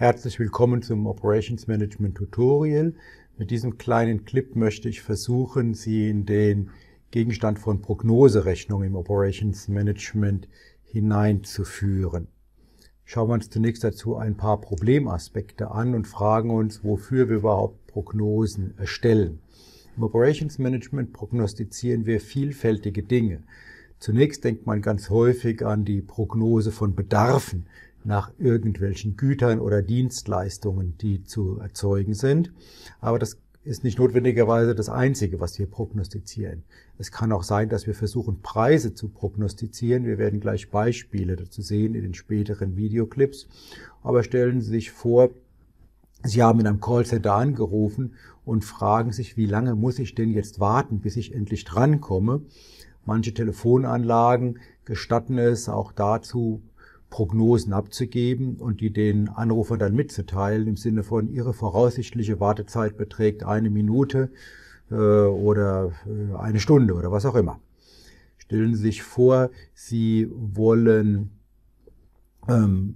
Herzlich willkommen zum Operations Management Tutorial. Mit diesem kleinen Clip möchte ich versuchen, Sie in den Gegenstand von Prognoserechnung im Operations Management hineinzuführen. Schauen wir uns zunächst dazu ein paar Problemaspekte an und fragen uns, wofür wir überhaupt Prognosen erstellen. Im Operations Management prognostizieren wir vielfältige Dinge. Zunächst denkt man ganz häufig an die Prognose von Bedarfen, nach irgendwelchen Gütern oder Dienstleistungen, die zu erzeugen sind. Aber das ist nicht notwendigerweise das Einzige, was wir prognostizieren. Es kann auch sein, dass wir versuchen, Preise zu prognostizieren. Wir werden gleich Beispiele dazu sehen in den späteren Videoclips. Aber stellen Sie sich vor, Sie haben in einem Callcenter angerufen und fragen sich, wie lange muss ich denn jetzt warten, bis ich endlich drankomme. Manche Telefonanlagen gestatten es auch dazu, Prognosen abzugeben und die den Anrufer dann mitzuteilen im Sinne von Ihre voraussichtliche Wartezeit beträgt eine Minute äh, oder äh, eine Stunde oder was auch immer. Stellen Sie sich vor, Sie wollen ähm,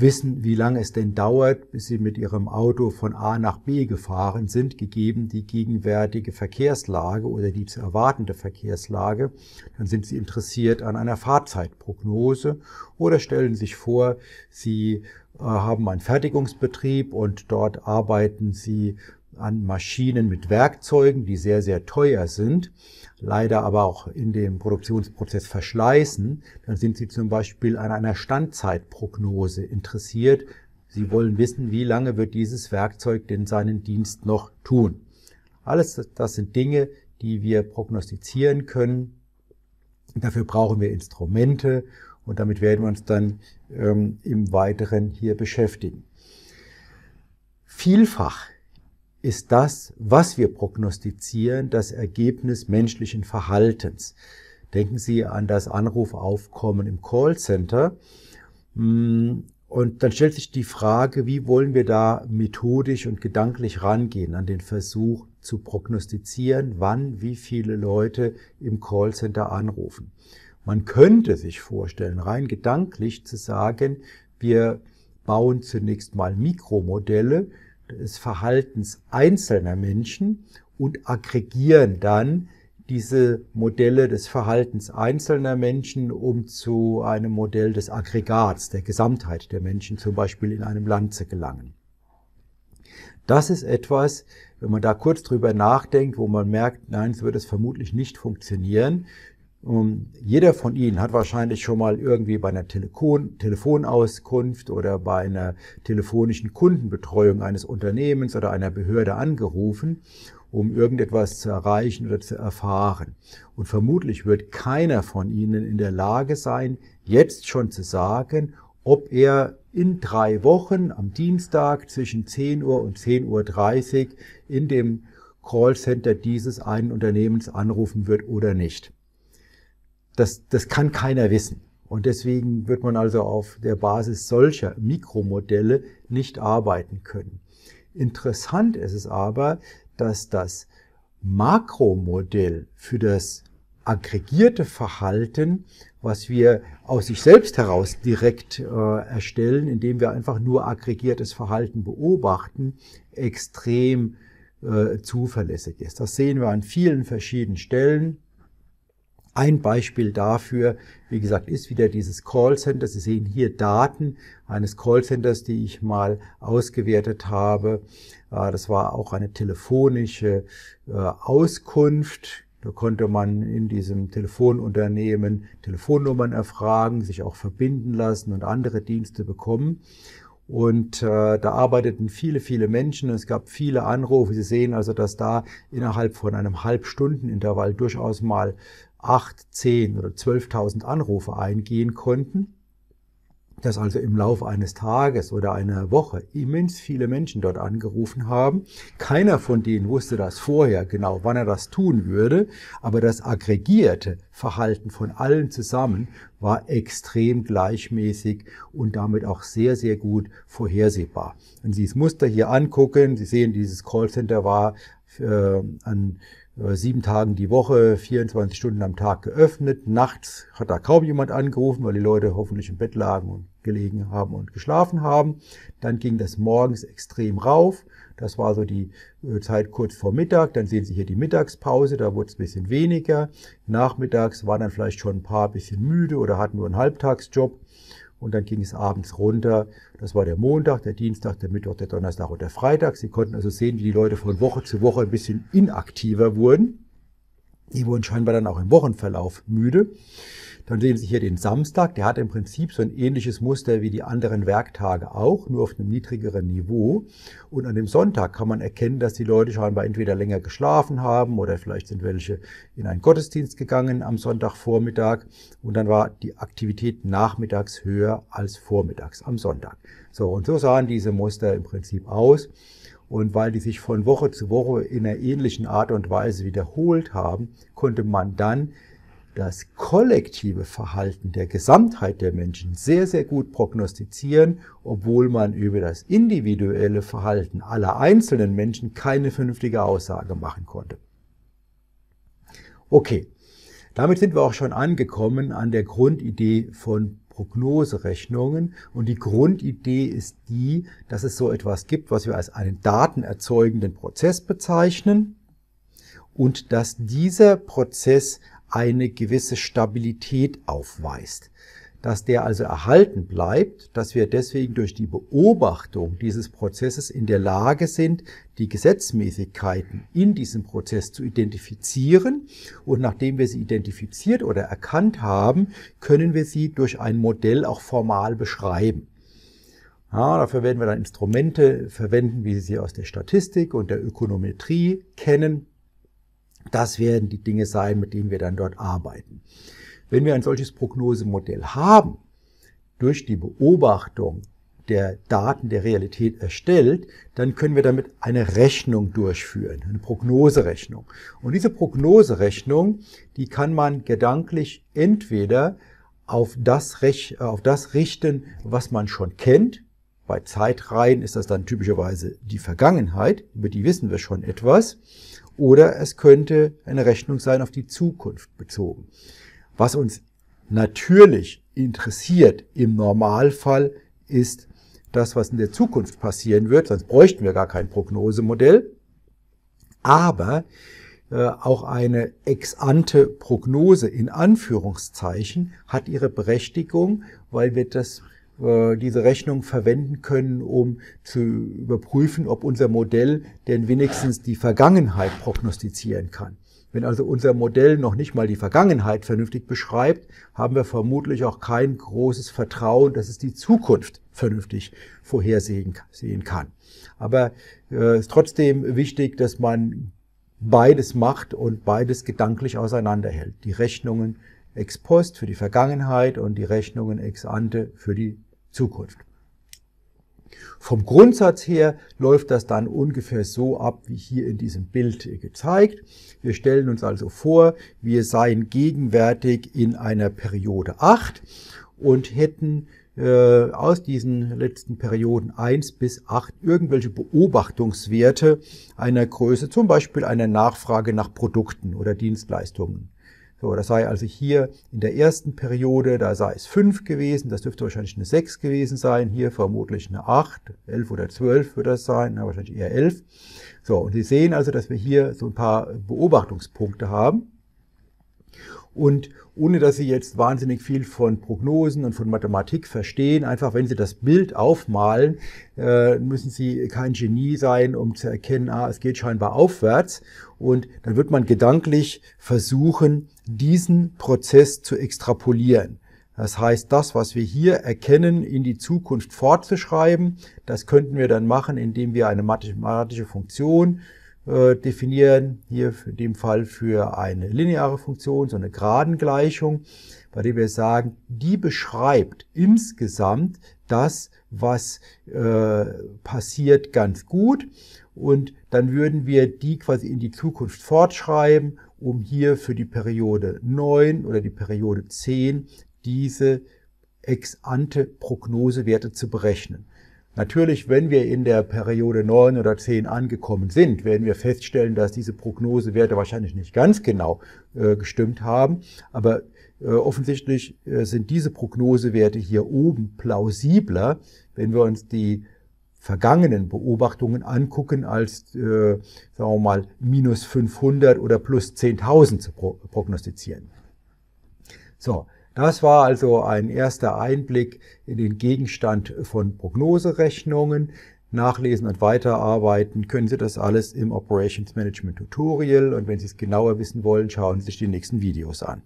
wissen, wie lange es denn dauert, bis sie mit ihrem Auto von A nach B gefahren sind, gegeben die gegenwärtige Verkehrslage oder die zu erwartende Verkehrslage, dann sind sie interessiert an einer Fahrzeitprognose oder stellen sich vor, sie äh, haben einen Fertigungsbetrieb und dort arbeiten sie an Maschinen mit Werkzeugen, die sehr, sehr teuer sind, leider aber auch in dem Produktionsprozess verschleißen, dann sind Sie zum Beispiel an einer Standzeitprognose interessiert. Sie wollen wissen, wie lange wird dieses Werkzeug denn seinen Dienst noch tun. Alles das sind Dinge, die wir prognostizieren können. Dafür brauchen wir Instrumente und damit werden wir uns dann ähm, im Weiteren hier beschäftigen. Vielfach ist das, was wir prognostizieren, das Ergebnis menschlichen Verhaltens. Denken Sie an das Anrufaufkommen im Callcenter. Mm, und dann stellt sich die Frage, wie wollen wir da methodisch und gedanklich rangehen an den Versuch zu prognostizieren, wann wie viele Leute im Callcenter anrufen. Man könnte sich vorstellen, rein gedanklich zu sagen, wir bauen zunächst mal Mikromodelle, des Verhaltens einzelner Menschen und aggregieren dann diese Modelle des Verhaltens einzelner Menschen um zu einem Modell des Aggregats, der Gesamtheit der Menschen zum Beispiel in einem Land zu gelangen. Das ist etwas, wenn man da kurz drüber nachdenkt, wo man merkt, nein, es wird es vermutlich nicht funktionieren. Um, ähm, jeder von Ihnen hat wahrscheinlich schon mal irgendwie bei einer Telefon Telefonauskunft oder bei einer telefonischen Kundenbetreuung eines Unternehmens oder einer Behörde angerufen, um irgendetwas zu erreichen oder zu erfahren. Und vermutlich wird keiner von Ihnen in der Lage sein, jetzt schon zu sagen, ob er in drei Wochen am Dienstag zwischen 10 Uhr und 10.30 Uhr in dem Callcenter dieses einen Unternehmens anrufen wird oder nicht das, das kann keiner wissen. Und deswegen wird man also auf der Basis solcher Mikromodelle nicht arbeiten können. Interessant ist es aber, dass das Makromodell für das aggregierte Verhalten, was wir aus sich selbst heraus direkt äh, erstellen, indem wir einfach nur aggregiertes Verhalten beobachten, extrem äh, zuverlässig ist. Das sehen wir an vielen verschiedenen Stellen. Ein Beispiel dafür, wie gesagt, ist wieder dieses Callcenter. Sie sehen hier Daten eines Callcenters, die ich mal ausgewertet habe. Äh, das war auch eine telefonische äh, Auskunft. Da konnte man in diesem Telefonunternehmen Telefonnummern erfragen, sich auch verbinden lassen und andere Dienste bekommen. Und äh, da arbeiteten viele, viele Menschen. Es gab viele Anrufe. Sie sehen also, dass da innerhalb von einem Halbstundenintervall durchaus mal 8, 10 oder 12.000 Anrufe eingehen konnten, dass also im Laufe eines Tages oder einer Woche immens viele Menschen dort angerufen haben. Keiner von denen wusste das vorher genau, wann er das tun würde, aber das aggregierte Verhalten von allen zusammen war extrem gleichmäßig und damit auch sehr, sehr gut vorhersehbar. Wenn Sie das Muster hier angucken, Sie sehen, dieses Callcenter war äh, an äh, sieben Tagen die Woche, 24 Stunden am Tag geöffnet. Nachts hat da kaum jemand angerufen, weil die Leute hoffentlich im Bett lagen und gelegen haben und geschlafen haben. Dann ging das morgens extrem rauf. Das war so die äh, Zeit kurz vor Mittag. Dann sehen Sie hier die Mittagspause, da wurde es ein bisschen weniger. Nachmittags waren dann vielleicht schon ein paar bisschen müde oder hatten nur einen Halbtagsjob und dann ging es abends runter. Das war der Montag, der Dienstag, der Mittwoch, der Donnerstag und der Freitag. Sie konnten also sehen, wie die Leute von Woche zu Woche ein bisschen inaktiver wurden. Die wurden scheinbar dann auch im Wochenverlauf müde. Dann sehen Sie hier den Samstag, der hat im Prinzip so ein ähnliches Muster wie die anderen Werktage auch, nur auf einem niedrigeren Niveau. Und an dem Sonntag kann man erkennen, dass die Leute scheinbar entweder länger geschlafen haben oder vielleicht sind welche in einen Gottesdienst gegangen am Sonntagvormittag. Und dann war die Aktivität nachmittags höher als vormittags am Sonntag. So, und so sahen diese Muster im Prinzip aus. Und weil die sich von Woche zu Woche in einer ähnlichen Art und Weise wiederholt haben, konnte man dann das kollektive Verhalten der Gesamtheit der Menschen sehr, sehr gut prognostizieren, obwohl man über das individuelle Verhalten aller einzelnen Menschen keine vernünftige Aussage machen konnte. Okay, damit sind wir auch schon angekommen an der Grundidee von Prognoserechnungen. Und die Grundidee ist die, dass es so etwas gibt, was wir als einen datenerzeugenden Prozess bezeichnen und dass dieser Prozess eine gewisse Stabilität aufweist. Dass der also erhalten bleibt, dass wir deswegen durch die Beobachtung dieses Prozesses in der Lage sind, die Gesetzmäßigkeiten in diesem Prozess zu identifizieren. Und nachdem wir sie identifiziert oder erkannt haben, können wir sie durch ein Modell auch formal beschreiben. Ja, dafür werden wir dann Instrumente verwenden, wie Sie sie aus der Statistik und der Ökonometrie kennen. Das werden die Dinge sein, mit denen wir dann dort arbeiten. Wenn wir ein solches Prognosemodell haben, durch die Beobachtung der Daten der Realität erstellt, dann können wir damit eine Rechnung durchführen, eine Prognoserechnung. Und diese Prognoserechnung, die kann man gedanklich entweder auf das, auf das richten, was man schon kennt. Bei Zeitreihen ist das dann typischerweise die Vergangenheit, über die wissen wir schon etwas. Oder es könnte eine Rechnung sein auf die Zukunft bezogen. Was uns natürlich interessiert im Normalfall ist das, was in der Zukunft passieren wird, sonst bräuchten wir gar kein Prognosemodell. Aber äh, auch eine ex-ante Prognose in Anführungszeichen hat ihre Berechtigung, weil wir das äh, diese Rechnung verwenden können, um zu überprüfen, ob unser Modell denn wenigstens die Vergangenheit prognostizieren kann. Wenn also unser Modell noch nicht mal die Vergangenheit vernünftig beschreibt, haben wir vermutlich auch kein großes Vertrauen, dass es die Zukunft vernünftig vorhersehen kann. Aber äh, es äh, ist trotzdem wichtig, dass man beides macht und beides gedanklich auseinanderhält. Die Rechnungen ex post für die Vergangenheit und die Rechnungen ex ante für die Zukunft. Vom Grundsatz her läuft das dann ungefähr so ab, wie hier in diesem Bild gezeigt. Wir stellen uns also vor, wir seien gegenwärtig in einer Periode 8 und hätten äh, aus diesen letzten Perioden 1 bis 8 irgendwelche Beobachtungswerte einer Größe, zum Beispiel einer Nachfrage nach Produkten oder Dienstleistungen. So, das sei also hier in der ersten Periode, da sei es 5 gewesen, das dürfte wahrscheinlich eine 6 gewesen sein, hier vermutlich eine 8, 11 oder 12 wird das sein, na, wahrscheinlich eher 11. So, und Sie sehen also, dass wir hier so ein paar Beobachtungspunkte haben. Und ohne dass Sie jetzt wahnsinnig viel von Prognosen und von Mathematik verstehen, einfach wenn Sie das Bild aufmalen, äh, müssen Sie kein Genie sein, um zu erkennen, ah, es geht scheinbar aufwärts. Und dann wird man gedanklich versuchen, diesen Prozess zu extrapolieren. Das heißt, das, was wir hier erkennen, in die Zukunft fortzuschreiben, das könnten wir dann machen, indem wir eine mathematische Funktion äh, definieren, hier in dem Fall für eine lineare Funktion, so eine Gradengleichung, bei der wir sagen, die beschreibt insgesamt das, was äh, passiert, ganz gut. Und dann würden wir die quasi in die Zukunft fortschreiben, um hier für die Periode 9 oder die Periode 10 diese ex ante Prognosewerte zu berechnen. Natürlich, wenn wir in der Periode 9 oder 10 angekommen sind, werden wir feststellen, dass diese Prognosewerte wahrscheinlich nicht ganz genau äh, gestimmt haben. Aber äh, offensichtlich äh, sind diese Prognosewerte hier oben plausibler, wenn wir uns die vergangenen Beobachtungen angucken, als, äh, sagen wir mal, minus 500 oder plus 10.000 zu pro prognostizieren. So, das war also ein erster Einblick in den Gegenstand von Prognoserechnungen. Nachlesen und weiterarbeiten können Sie das alles im Operations Management Tutorial und wenn Sie es genauer wissen wollen, schauen Sie sich die nächsten Videos an.